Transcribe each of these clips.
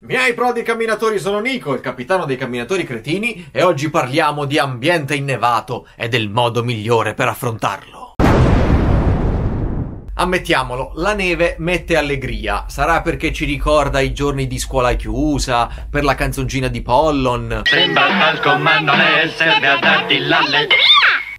Miei prodi camminatori, sono Nico, il capitano dei camminatori cretini, e oggi parliamo di ambiente innevato e del modo migliore per affrontarlo. Ammettiamolo, la neve mette allegria, sarà perché ci ricorda i giorni di scuola chiusa, per la canzoncina di Pollon. Sembra il palco ma non è, serve a darti l'allegria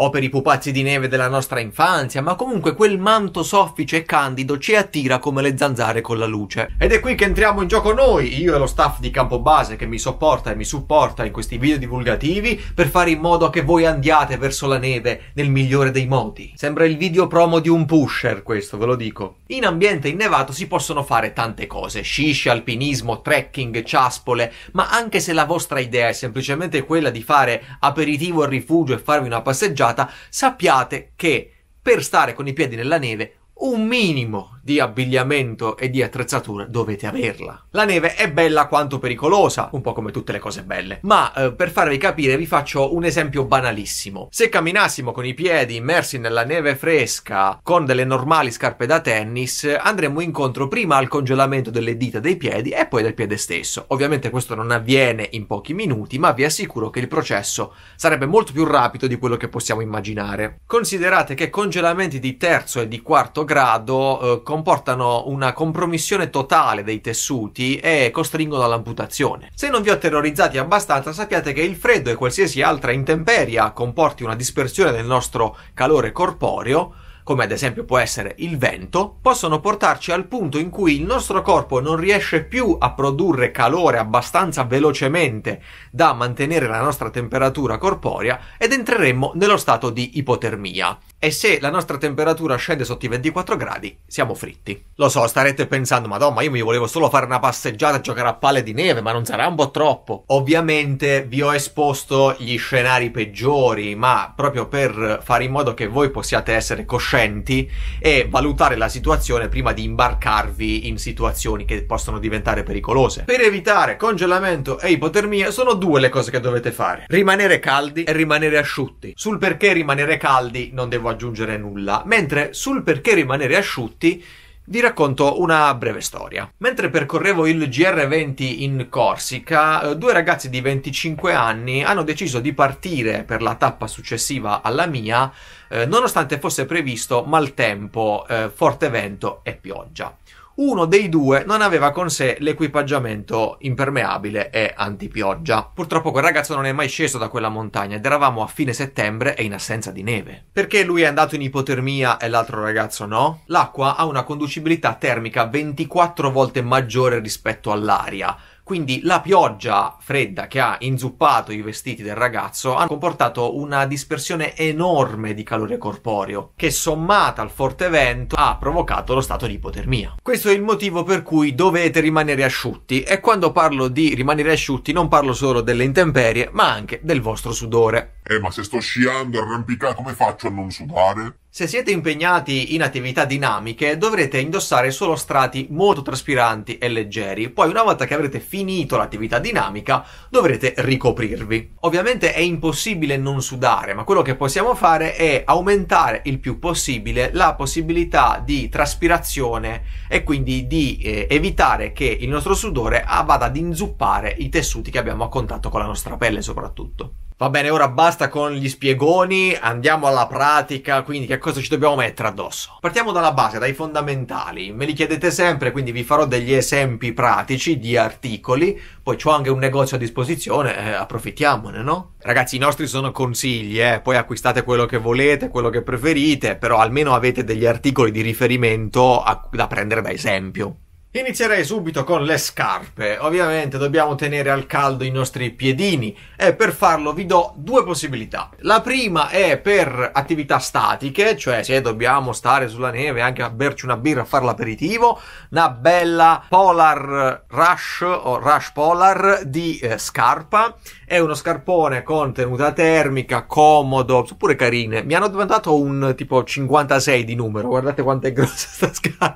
o per i pupazzi di neve della nostra infanzia, ma comunque quel manto soffice e candido ci attira come le zanzare con la luce. Ed è qui che entriamo in gioco noi, io e lo staff di Campobase che mi sopporta e mi supporta in questi video divulgativi per fare in modo che voi andiate verso la neve nel migliore dei modi. Sembra il video promo di un pusher questo, ve lo dico. In ambiente innevato si possono fare tante cose, sci, alpinismo, trekking, ciaspole, ma anche se la vostra idea è semplicemente quella di fare aperitivo al rifugio e farvi una passeggiata, puntata, sappiate che per stare con i piedi nella neve un minimo di abbigliamento e di attrezzature dovete averla. La neve è bella quanto pericolosa, un po' come tutte le cose belle, ma eh, per farvi capire vi faccio un esempio banalissimo. Se camminassimo con i piedi immersi nella neve fresca con delle normali scarpe da tennis, andremmo incontro prima al congelamento delle dita dei piedi e poi del piede stesso. Ovviamente questo non avviene in pochi minuti, ma vi assicuro che il processo sarebbe molto più rapido di quello che possiamo immaginare. Considerate che congelamenti di terzo e di quarto grado eh, comportano una compromissione totale dei tessuti e costringono all'amputazione. Se non vi ho terrorizzati abbastanza, sappiate che il freddo e qualsiasi altra intemperia comporti una dispersione del nostro calore corporeo, come ad esempio può essere il vento, possono portarci al punto in cui il nostro corpo non riesce più a produrre calore abbastanza velocemente da mantenere la nostra temperatura corporea ed entreremmo nello stato di ipotermia. E se la nostra temperatura scende sotto i 24 gradi, siamo fritti. Lo so, starete pensando, madonna, io mi volevo solo fare una passeggiata, e giocare a palle di neve, ma non sarà un po' troppo. Ovviamente vi ho esposto gli scenari peggiori, ma proprio per fare in modo che voi possiate essere coscienti recenti e valutare la situazione prima di imbarcarvi in situazioni che possono diventare pericolose. Per evitare congelamento e ipotermia sono due le cose che dovete fare. Rimanere caldi e rimanere asciutti. Sul perché rimanere caldi non devo aggiungere nulla, mentre sul perché rimanere asciutti vi racconto una breve storia. Mentre percorrevo il GR20 in Corsica, eh, due ragazzi di 25 anni hanno deciso di partire per la tappa successiva alla mia eh, nonostante fosse previsto maltempo, eh, forte vento e pioggia. Uno dei due non aveva con sé l'equipaggiamento impermeabile e antipioggia. Purtroppo quel ragazzo non è mai sceso da quella montagna ed eravamo a fine settembre e in assenza di neve. Perché lui è andato in ipotermia e l'altro ragazzo no? L'acqua ha una conducibilità termica 24 volte maggiore rispetto all'aria quindi la pioggia fredda che ha inzuppato i vestiti del ragazzo ha comportato una dispersione enorme di calore corporeo che sommata al forte vento ha provocato lo stato di ipotermia. Questo è il motivo per cui dovete rimanere asciutti e quando parlo di rimanere asciutti non parlo solo delle intemperie ma anche del vostro sudore. Eh ma se sto sciando e arrampicando come faccio a non sudare? Se siete impegnati in attività dinamiche dovrete indossare solo strati molto traspiranti e leggeri, poi una volta che avrete finito l'attività dinamica dovrete ricoprirvi. Ovviamente è impossibile non sudare, ma quello che possiamo fare è aumentare il più possibile la possibilità di traspirazione e quindi di eh, evitare che il nostro sudore ah, vada ad inzuppare i tessuti che abbiamo a contatto con la nostra pelle soprattutto. Va bene, ora basta con gli spiegoni, andiamo alla pratica, quindi che cosa ci dobbiamo mettere addosso? Partiamo dalla base, dai fondamentali. Me li chiedete sempre, quindi vi farò degli esempi pratici di articoli, poi ho anche un negozio a disposizione, eh, approfittiamone, no? Ragazzi, i nostri sono consigli, eh? poi acquistate quello che volete, quello che preferite, però almeno avete degli articoli di riferimento a, da prendere da esempio. Inizierei subito con le scarpe. Ovviamente dobbiamo tenere al caldo i nostri piedini e per farlo vi do due possibilità. La prima è per attività statiche, cioè se dobbiamo stare sulla neve anche a berci una birra a fare l'aperitivo, una bella Polar Rush o Rush Polar di eh, scarpa è uno scarpone con tenuta termica, comodo, sono pure carine. Mi hanno domandato un tipo 56 di numero, guardate quanto è grossa sta scarpa.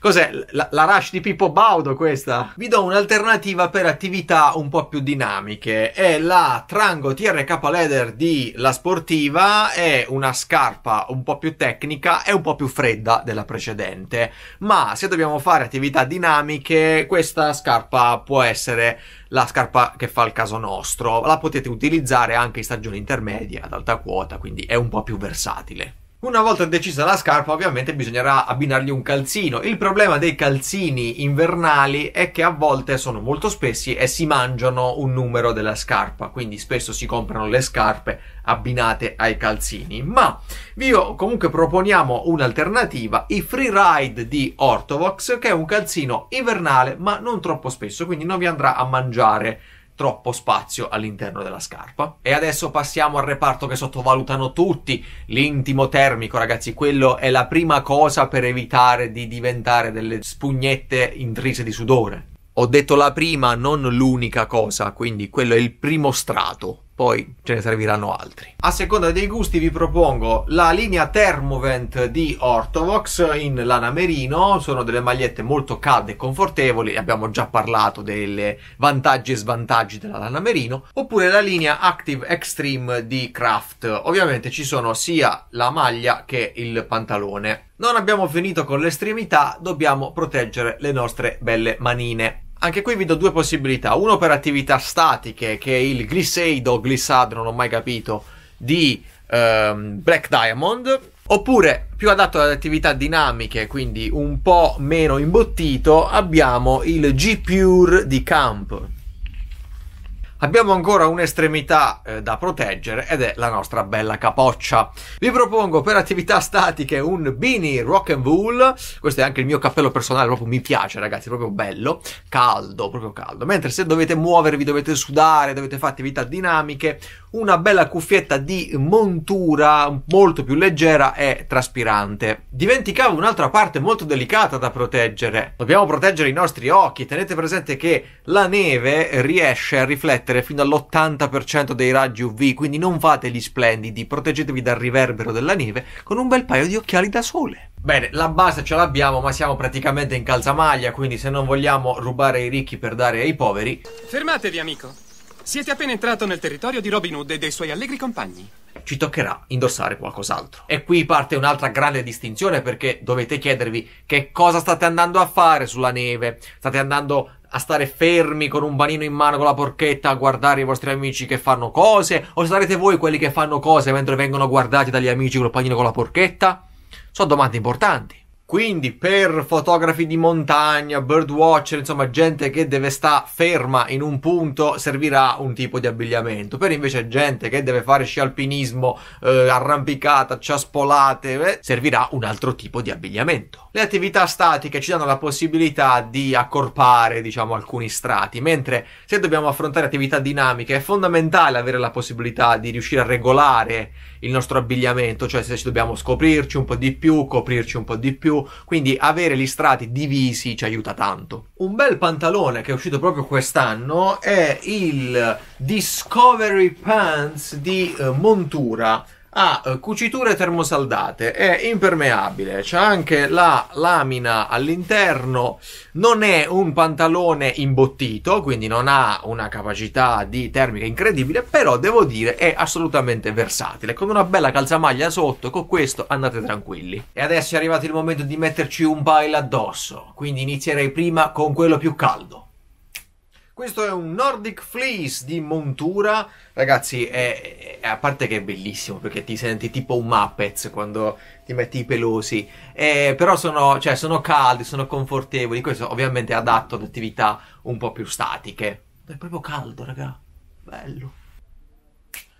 Cos'è? La, la, rush di Pippo Baudo questa? Vi do un'alternativa per attività un po' più dinamiche. È la Trango TRK Leather di La Sportiva. È una scarpa un po' più tecnica e un po' più fredda della precedente. Ma se dobbiamo fare attività dinamiche, questa scarpa può essere la scarpa che fa il caso nostro, la potete utilizzare anche in stagione intermedia ad alta quota, quindi è un po' più versatile. Una volta decisa la scarpa, ovviamente bisognerà abbinargli un calzino. Il problema dei calzini invernali è che a volte sono molto spessi e si mangiano un numero della scarpa, quindi spesso si comprano le scarpe abbinate ai calzini. Ma vi comunque proponiamo un'alternativa, i Free Ride di Ortovox, che è un calzino invernale ma non troppo spesso, quindi non vi andrà a mangiare troppo spazio all'interno della scarpa. E adesso passiamo al reparto che sottovalutano tutti, l'intimo termico, ragazzi, quello è la prima cosa per evitare di diventare delle spugnette intrise di sudore. Ho detto la prima, non l'unica cosa, quindi quello è il primo strato poi ce ne serviranno altri. A seconda dei gusti vi propongo la linea Thermovent di Ortovox in lana merino, sono delle magliette molto calde e confortevoli, abbiamo già parlato delle vantaggi e svantaggi della lana merino, oppure la linea Active Extreme di Kraft. Ovviamente ci sono sia la maglia che il pantalone. Non abbiamo finito con l'estremità, dobbiamo proteggere le nostre belle manine. Anche qui vi do due possibilità. Uno per attività statiche, che è il glissade o glissade, non ho mai capito, di ehm, Black Diamond. Oppure, più adatto ad attività dinamiche, quindi un po' meno imbottito, abbiamo il G-Pure di Camp, Abbiamo ancora un'estremità eh, da proteggere ed è la nostra bella capoccia. Vi propongo per attività statiche un Beanie Rock and Wool. Questo è anche il mio cappello personale, proprio mi piace ragazzi, proprio bello, caldo, proprio caldo. Mentre se dovete muovervi, dovete sudare, dovete fare attività dinamiche, una bella cuffietta di montura molto più leggera e traspirante. Dimenticavo un'altra parte molto delicata da proteggere. Dobbiamo proteggere i nostri occhi. Tenete presente che la neve riesce a riflettere riflettere fino all'80% dei raggi UV, quindi non fate gli splendidi, proteggetevi dal riverbero della neve con un bel paio di occhiali da sole. Bene, la base ce l'abbiamo, ma siamo praticamente in calzamaglia, quindi se non vogliamo rubare ai ricchi per dare ai poveri... Fermatevi, amico. Siete appena entrato nel territorio di Robin Hood e dei suoi allegri compagni ci toccherà indossare qualcos'altro. E qui parte un'altra grande distinzione perché dovete chiedervi che cosa state andando a fare sulla neve. State andando a stare fermi con un banino in mano con la porchetta a guardare i vostri amici che fanno cose? O sarete voi quelli che fanno cose mentre vengono guardati dagli amici col panino con la porchetta? Sono domande importanti. Quindi per fotografi di montagna, birdwatcher, insomma gente che deve stare ferma in un punto servirà un tipo di abbigliamento. Per invece gente che deve fare sci alpinismo, eh, arrampicata, ciaspolate, eh, servirà un altro tipo di abbigliamento. Le attività statiche ci danno la possibilità di accorpare, diciamo, alcuni strati, mentre se dobbiamo affrontare attività dinamiche è fondamentale avere la possibilità di riuscire a regolare il nostro abbigliamento, cioè se ci dobbiamo scoprirci un po' di più, coprirci un po' di più, quindi avere gli strati divisi ci aiuta tanto. Un bel pantalone che è uscito proprio quest'anno è il Discovery Pants di eh, Montura ha ah, cuciture termosaldate, è impermeabile, c'è anche la lamina all'interno, non è un pantalone imbottito, quindi non ha una capacità di termica incredibile, però devo dire è assolutamente versatile, con una bella calzamaglia sotto, con questo andate tranquilli. E adesso è arrivato il momento di metterci un pile addosso, quindi inizierei prima con quello più caldo. Questo è un Nordic Fleece di Montura. Ragazzi, è, è, a parte che è bellissimo perché ti senti tipo un Muppets quando ti metti i pelosi. Eh, però sono, cioè, sono caldi, sono confortevoli. Questo ovviamente è adatto ad attività un po' più statiche. È proprio caldo, raga. Bello.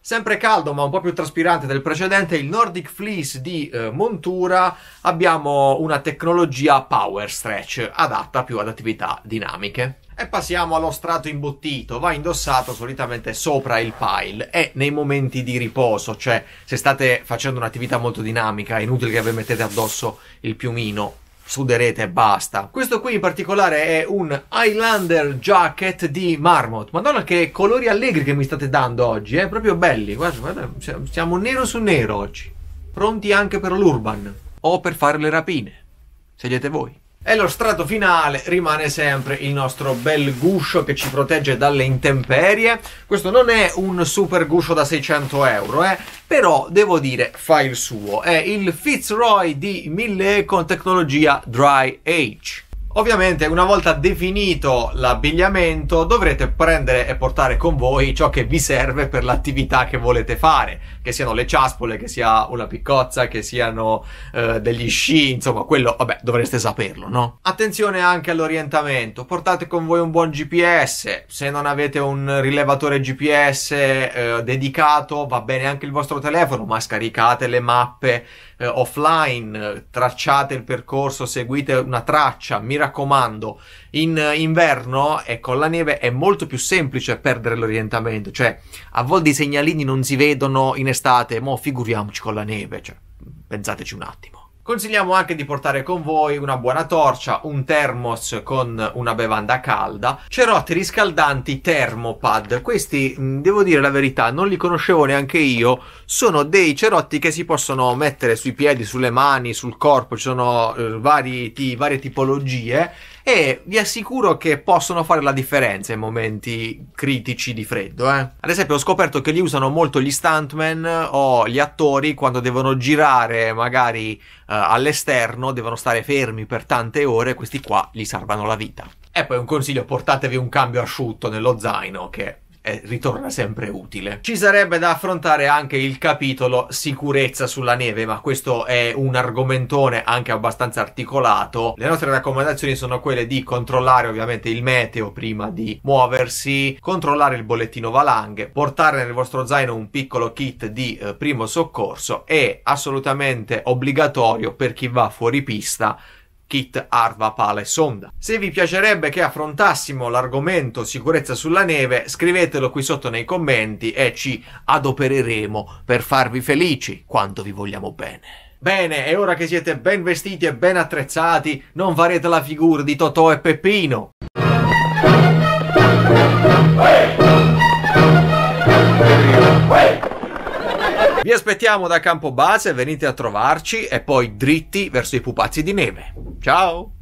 Sempre caldo ma un po' più traspirante del precedente, il Nordic Fleece di eh, Montura, abbiamo una tecnologia power stretch adatta più ad attività dinamiche. E passiamo allo strato imbottito, va indossato solitamente sopra il pile e nei momenti di riposo, cioè se state facendo un'attività molto dinamica è inutile che vi mettete addosso il piumino, suderete e basta. Questo qui in particolare è un Highlander Jacket di Marmot, madonna che colori allegri che mi state dando oggi, eh? proprio belli, guarda, guarda, siamo nero su nero oggi, pronti anche per l'urban o per fare le rapine, scegliete voi. E lo strato finale rimane sempre il nostro bel guscio che ci protegge dalle intemperie. Questo non è un super guscio da 600 euro, eh, però devo dire fa il suo. È il Fitzroy di 1000 con tecnologia Dry Age. Ovviamente una volta definito l'abbigliamento dovrete prendere e portare con voi ciò che vi serve per l'attività che volete fare, che siano le ciaspole, che sia una piccozza, che siano eh, degli sci, insomma quello, vabbè, dovreste saperlo, no? Attenzione anche all'orientamento, portate con voi un buon GPS, se non avete un rilevatore GPS eh, dedicato va bene anche il vostro telefono, ma scaricate le mappe eh, offline, tracciate il percorso, seguite una traccia, mi raccomando. In eh, inverno e con la neve è molto più semplice perdere l'orientamento, cioè a volte i segnalini non si vedono in estate, mo figuriamoci con la neve, cioè, pensateci un attimo. Consigliamo anche di portare con voi una buona torcia, un thermos con una bevanda calda, cerotti riscaldanti termopad. Questi, mm, devo dire la verità, non li conoscevo neanche io. Sono dei cerotti che si possono mettere sui piedi, sulle mani, sul corpo, ci sono eh, vari, ti, varie tipologie e vi assicuro che possono fare la differenza in momenti critici di freddo. Eh. Ad esempio ho scoperto che li usano molto gli stuntman o gli attori quando devono girare magari eh, all'esterno, devono stare fermi per tante ore, questi qua gli salvano la vita. E poi un consiglio, portatevi un cambio asciutto nello zaino che eh, ritorna sempre utile. Ci sarebbe da affrontare anche il capitolo sicurezza sulla neve, ma questo è un argomentone anche abbastanza articolato. Le nostre raccomandazioni sono quelle di controllare ovviamente il meteo prima di muoversi, controllare il bollettino valanghe, portare nel vostro zaino un piccolo kit di eh, primo soccorso e assolutamente obbligatorio per chi va fuori pista Kit Arva Pale Sonda. Se vi piacerebbe che affrontassimo l'argomento sicurezza sulla neve, scrivetelo qui sotto nei commenti e ci adopereremo per farvi felici quando vi vogliamo bene. Bene, e ora che siete ben vestiti e ben attrezzati, non farete la figura di Totò e Peppino. Vi aspettiamo da Campo Base, venite a trovarci e poi dritti verso i pupazzi di neve. Ciao!